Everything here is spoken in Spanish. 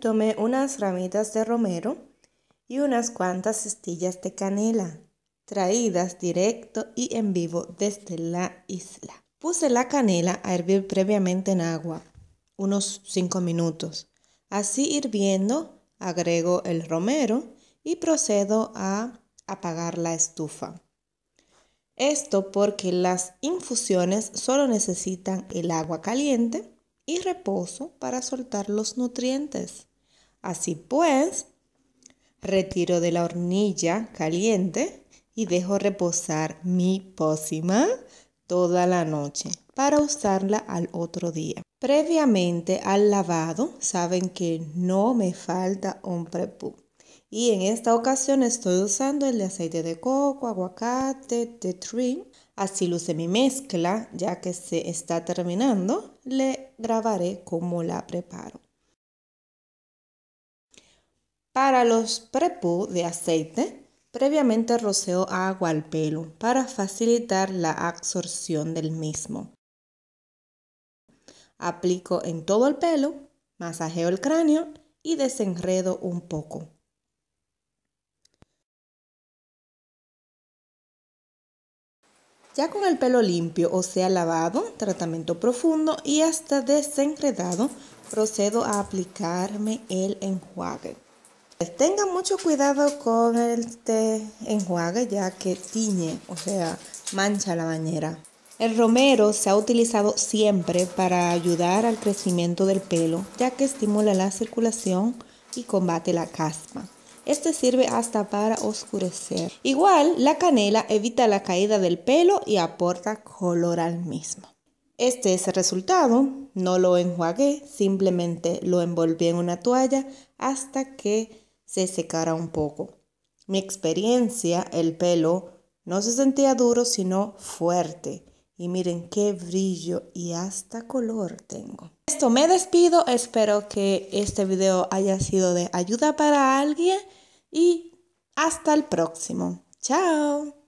Tomé unas ramitas de romero y unas cuantas cestillas de canela, traídas directo y en vivo desde la isla. Puse la canela a hervir previamente en agua, unos 5 minutos. Así hirviendo, agrego el romero y procedo a apagar la estufa. Esto porque las infusiones solo necesitan el agua caliente y reposo para soltar los nutrientes. Así pues, retiro de la hornilla caliente y dejo reposar mi pócima toda la noche para usarla al otro día. Previamente al lavado, saben que no me falta un prepú. Y en esta ocasión estoy usando el de aceite de coco, aguacate, de tree. Así luce mi mezcla, ya que se está terminando, le grabaré cómo la preparo. Para los prepu de aceite, previamente roceo agua al pelo para facilitar la absorción del mismo. Aplico en todo el pelo, masajeo el cráneo y desenredo un poco. Ya con el pelo limpio, o sea lavado, tratamiento profundo y hasta desenredado, procedo a aplicarme el enjuague. Tenga mucho cuidado con este enjuague ya que tiñe, o sea, mancha la bañera. El romero se ha utilizado siempre para ayudar al crecimiento del pelo, ya que estimula la circulación y combate la caspa. Este sirve hasta para oscurecer. Igual, la canela evita la caída del pelo y aporta color al mismo. Este es el resultado. No lo enjuagué, simplemente lo envolví en una toalla hasta que se secara un poco. Mi experiencia, el pelo no se sentía duro, sino fuerte. Y miren qué brillo y hasta color tengo. Esto me despido, espero que este video haya sido de ayuda para alguien y hasta el próximo. Chao.